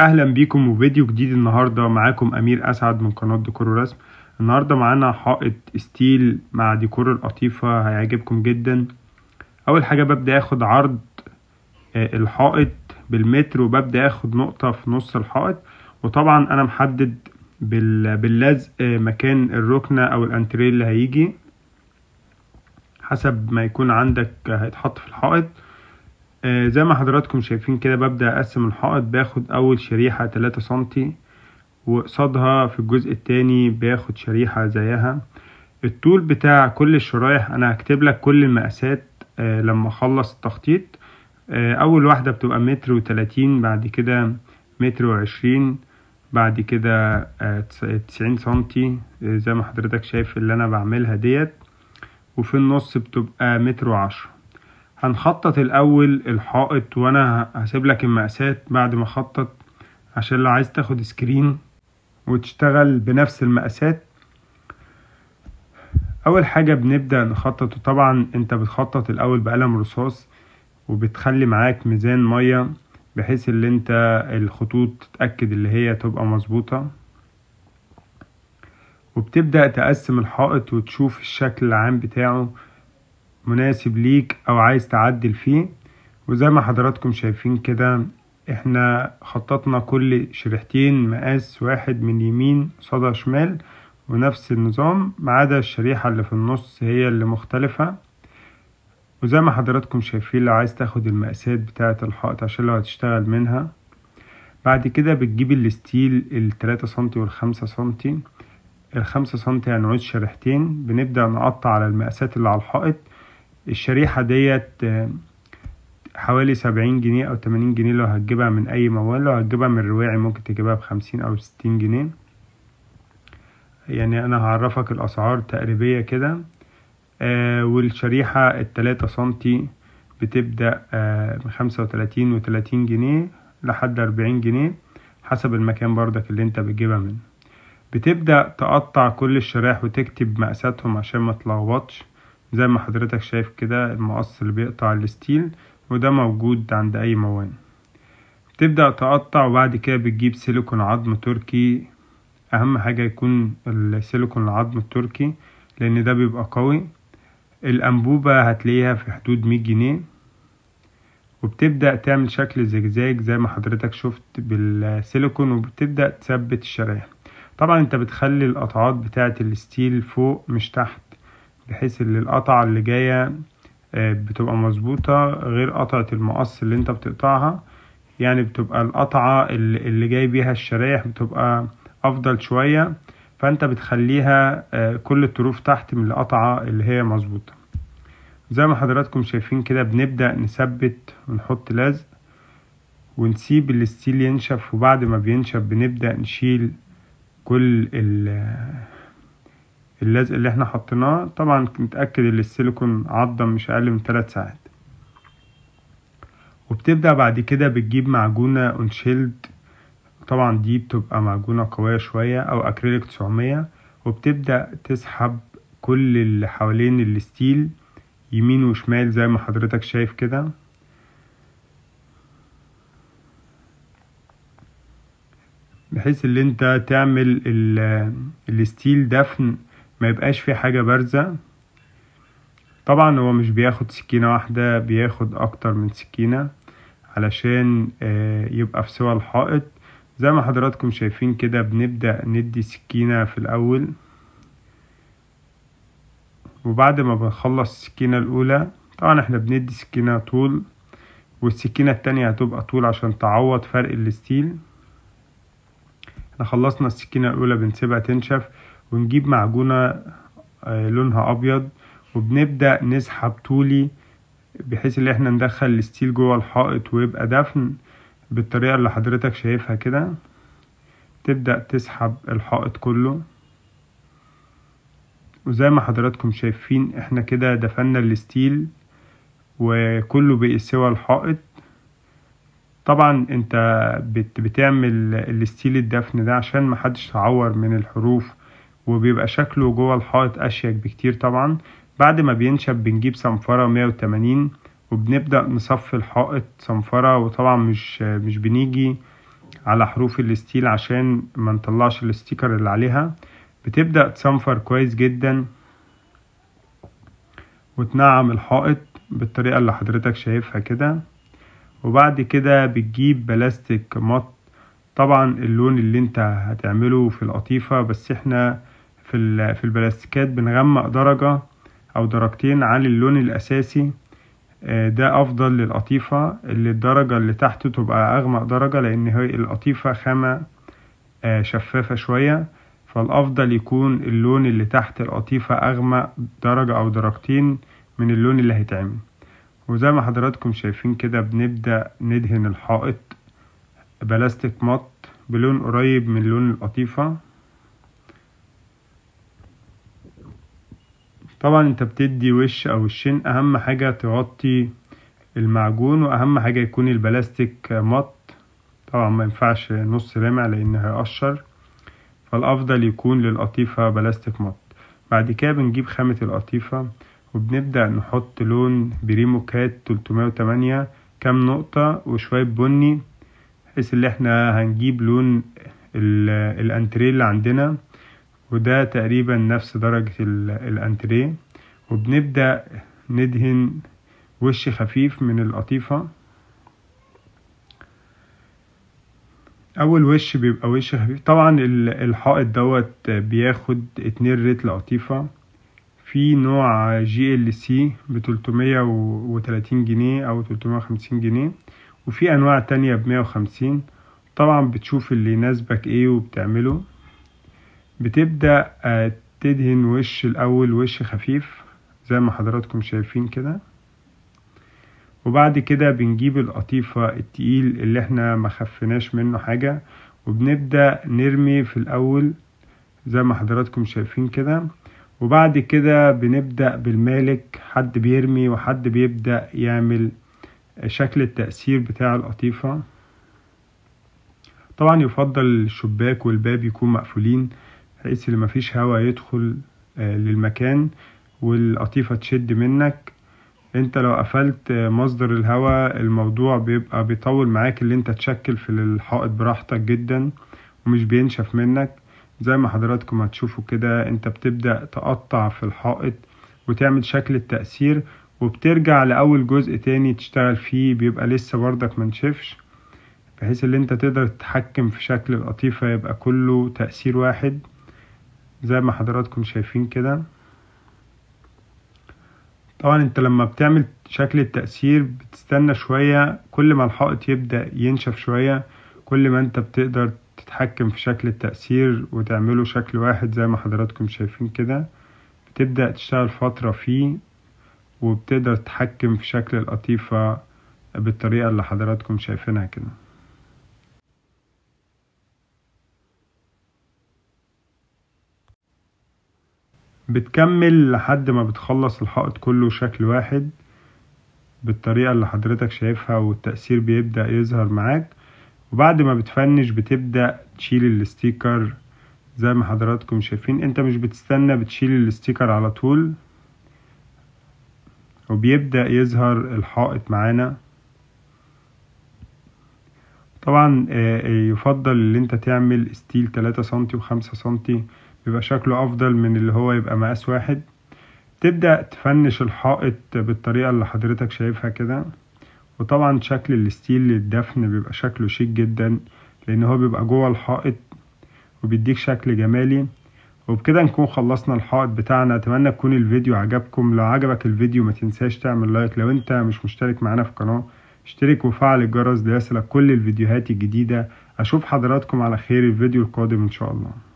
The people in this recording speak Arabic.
اهلا بيكم وفيديو جديد النهارده معاكم امير اسعد من قناه ديكور ورسم النهارده معانا حائط ستيل مع ديكور القطيفه هيعجبكم جدا اول حاجه ببدا اخد عرض آه، الحائط بالمتر وببدا اخد نقطه في نص الحائط وطبعا انا محدد باللزق آه، مكان الركنه او الانتريه اللي هيجي حسب ما يكون عندك هيتحط في الحائط آه زي ما حضراتكم شايفين كده ببدأ أقسم الحائط باخد أول شريحة تلاتة سنتي وقصادها في الجزء التاني باخد شريحة زيها الطول بتاع كل الشرايح أنا هكتب لك كل المقاسات آه لما أخلص التخطيط آه أول واحدة بتبقى متر وتلاتين بعد كده متر وعشرين بعد كده آه، تسعين سنتي آه، زي ما حضرتك شايف اللي أنا بعملها ديت وفي النص بتبقى متر وعشرة هنخطط الاول الحائط وانا هسيب لك المقاسات بعد ما اخطط عشان لو عايز تاخد سكرين وتشتغل بنفس المقاسات اول حاجه بنبدا نخطط طبعا انت بتخطط الاول بقلم رصاص وبتخلي معاك ميزان ميه بحيث اللي انت الخطوط تتاكد اللي هي تبقى مظبوطه وبتبدا تقسم الحائط وتشوف الشكل العام بتاعه مناسب ليك او عايز تعدل فيه وزي ما حضراتكم شايفين كده احنا خططنا كل شريحتين مقاس واحد من يمين صدى شمال ونفس النظام ما عدا الشريحة اللي في النص هي اللي مختلفة وزي ما حضراتكم شايفين لو عايز تاخد المقاسات بتاعة الحائط عشان لو هتشتغل منها بعد كده بتجيب الستيل التلاتة سنتي والخمسة سنتي الخمسة سنتي هنعود شريحتين بنبدأ نقطع على المقاسات اللي على الحائط الشريحة ديت آه، حوالي سبعين جنيه أو تمانين جنيه لو هتجيبها من أي موال لو هتجيبها من الرواعي ممكن تجيبها بخمسين أو ستين جنيه يعني أنا هعرفك الأسعار تقريبية كده آه والشريحة التلاتة سنتي بتبدأ آه من خمسة وتلاتين وتلاتين جنيه لحد أربعين جنيه حسب المكان برضك اللي انت بتجيبها منه بتبدأ تقطع كل الشرايح وتكتب مقاساتهم عشان ما تلغبطش زي ما حضرتك شايف كده المقص اللي بيقطع الستيل وده موجود عند اي موان بتبدأ تقطع وبعد كده بتجيب سيليكون عظم تركي اهم حاجة يكون السيليكون العظم التركي لان ده بيبقى قوي الانبوبة هتلاقيها في حدود مية جنيه وبتبدأ تعمل شكل زجزاج زي ما حضرتك شفت بالسيليكون وبتبدأ تثبت الشرايح طبعا انت بتخلي القطعات بتاعة الستيل فوق مش تحت بحيث ان القطعة اللي جاية آه، بتبقى مظبوطة غير قطعة المقص اللي انت بتقطعها يعني بتبقى القطعة اللي جاي بيها الشرايح بتبقى افضل شوية فانت بتخليها آه، كل الطروف تحت من القطعة اللي هي مظبوطة زي ما حضراتكم شايفين كده بنبدأ نثبت ونحط لزق ونسيب الستيل ينشف وبعد ما بينشف بنبدأ نشيل كل اللزق اللي احنا حطيناه طبعا نتأكد ان السيليكون عضم مش اقل من ثلاث ساعات وبتبدأ بعد كده بتجيب معجونة انشيلد طبعا دي بتبقى معجونة قوية شوية او اكريليك 900 وبتبدأ تسحب كل اللي حوالين الستيل يمين وشمال زي ما حضرتك شايف كده بحيث ان انت تعمل الستيل دفن ما يبقاش في حاجة بارزة طبعا هو مش بياخد سكينة واحدة بياخد اكتر من سكينة علشان آه، يبقى في سوى الحائط زي ما حضراتكم شايفين كده بنبدأ ندي سكينة في الاول وبعد ما بنخلص السكينة الاولى طبعا احنا بندي سكينة طول والسكينة التانية هتبقى طول عشان تعوض فرق الستيل احنا خلصنا السكينة الاولى بنسيبها تنشف ونجيب معجونة آه، لونها أبيض وبنبدأ نسحب طولي بحيث ان احنا ندخل الستيل جوه الحائط ويبقى دفن بالطريقة اللي حضرتك شايفها كده تبدأ تسحب الحائط كله وزي ما حضراتكم شايفين احنا كده دفنا الستيل وكله بقي سوى الحائط طبعا انت بتعمل الستيل الدفن ده عشان محدش تعور من الحروف وبيبقى شكله جوه الحائط أشيك بكتير طبعا بعد ما بينشب بنجيب صنفرة مية وتمانين وبنبدأ نصفي الحائط صنفرة وطبعا مش مش بنيجي على حروف الستيل عشان ما نطلعش الستيكر اللي عليها بتبدأ تصنفر كويس جدا وتنعم الحائط بالطريقة اللي حضرتك شايفها كده وبعد كده بتجيب بلاستيك مط طبعا اللون اللي انت هتعمله في القطيفة بس احنا في في البلاستيكات بنغمق درجة أو درجتين عن اللون الأساسي آه، ده أفضل للقطيفة اللي الدرجة اللي تحته تبقى أغمق درجة لأن هي القطيفة خامة آه، شفافة شوية فالأفضل يكون اللون اللي تحت القطيفة أغمق درجة أو درجتين من اللون اللي هيتعمل وزي ما حضراتكم شايفين كده بنبدأ ندهن الحائط بلاستيك مط بلون قريب من لون القطيفة طبعا انت بتدي وش او وشين اهم حاجة تغطي المعجون واهم حاجة يكون البلاستيك مط طبعا ما ينفعش نص لامع لان هيقشر فالافضل يكون للقطيفة بلاستيك مط بعد كده بنجيب خامة القطيفة وبنبدأ نحط لون بريموكات 308 كام نقطة وشوية بني بحيث اللي احنا هنجيب لون الانتريه اللي عندنا وده تقريبا نفس درجة الانتريه وبنبدأ ندهن وش خفيف من القطيفة اول وش بيبقى وش خفيف طبعا الحائط دوت بياخد اتنين ريت لقطيفة في نوع جي ال سي بتلتمية وتلاتين جنيه او تلتمية وخمسين جنيه وفي انواع تانية بمية وخمسين طبعا بتشوف اللي يناسبك ايه وبتعمله بتبدأ آه، تدهن وش الأول وش خفيف زي ما حضراتكم شايفين كده وبعد كده بنجيب القطيفة التقيل اللي احنا ما خفناش منه حاجة وبنبدأ نرمي في الأول زي ما حضراتكم شايفين كده وبعد كده بنبدأ بالمالك حد بيرمي وحد بيبدأ يعمل آه، شكل التأثير بتاع القطيفة طبعا يفضل الشباك والباب يكون مقفولين حيث اللي مفيش هواء يدخل آه، للمكان والقطيفة تشد منك انت لو قفلت آه، مصدر الهواء الموضوع بيبقى بيطول معاك اللي انت تشكل في الحائط براحتك جدا ومش بينشف منك زي ما حضراتكم هتشوفوا كده انت بتبدأ تقطع في الحائط وتعمل شكل التأثير وبترجع لأول جزء تاني تشتغل فيه بيبقى لسه بردك منشفش بحيث اللي انت تقدر تتحكم في شكل القطيفة يبقى كله تأثير واحد زي ما حضراتكم شايفين كده طبعا انت لما بتعمل شكل التأثير بتستنى شوية كل ما الحائط يبدأ ينشف شوية كل ما انت بتقدر تتحكم في شكل التأثير وتعمله شكل واحد زي ما حضراتكم شايفين كده بتبدأ تشتغل فترة فيه وبتقدر تتحكم في شكل القطيفة بالطريقة اللي حضراتكم شايفينها كده بتكمل لحد ما بتخلص الحائط كله شكل واحد بالطريقة اللي حضرتك شايفها والتأثير بيبدأ يظهر معاك وبعد ما بتفنش بتبدأ تشيل الستيكر زي ما حضراتكم شايفين انت مش بتستنى بتشيل الستيكر على طول وبيبدأ يظهر الحائط معانا طبعا آه، آه، يفضل ان انت تعمل ستيل 3 سنتي وخمسة سنتي بيبقى شكله أفضل من اللي هو يبقى مقاس واحد تبدأ تفنش الحائط بالطريقة اللي حضرتك شايفها كده وطبعا شكل الستيل للدفن بيبقى شكله شيك جدا لأن هو بيبقى جوه الحائط وبيديك شكل جمالي وبكده نكون خلصنا الحائط بتاعنا اتمنى يكون الفيديو عجبكم لو عجبك الفيديو ما تنساش تعمل لايك لو انت مش مشترك معانا في القناة اشترك وفعل الجرس ليصلك كل الفيديوهات الجديدة اشوف حضراتكم على خير الفيديو القادم ان شاء الله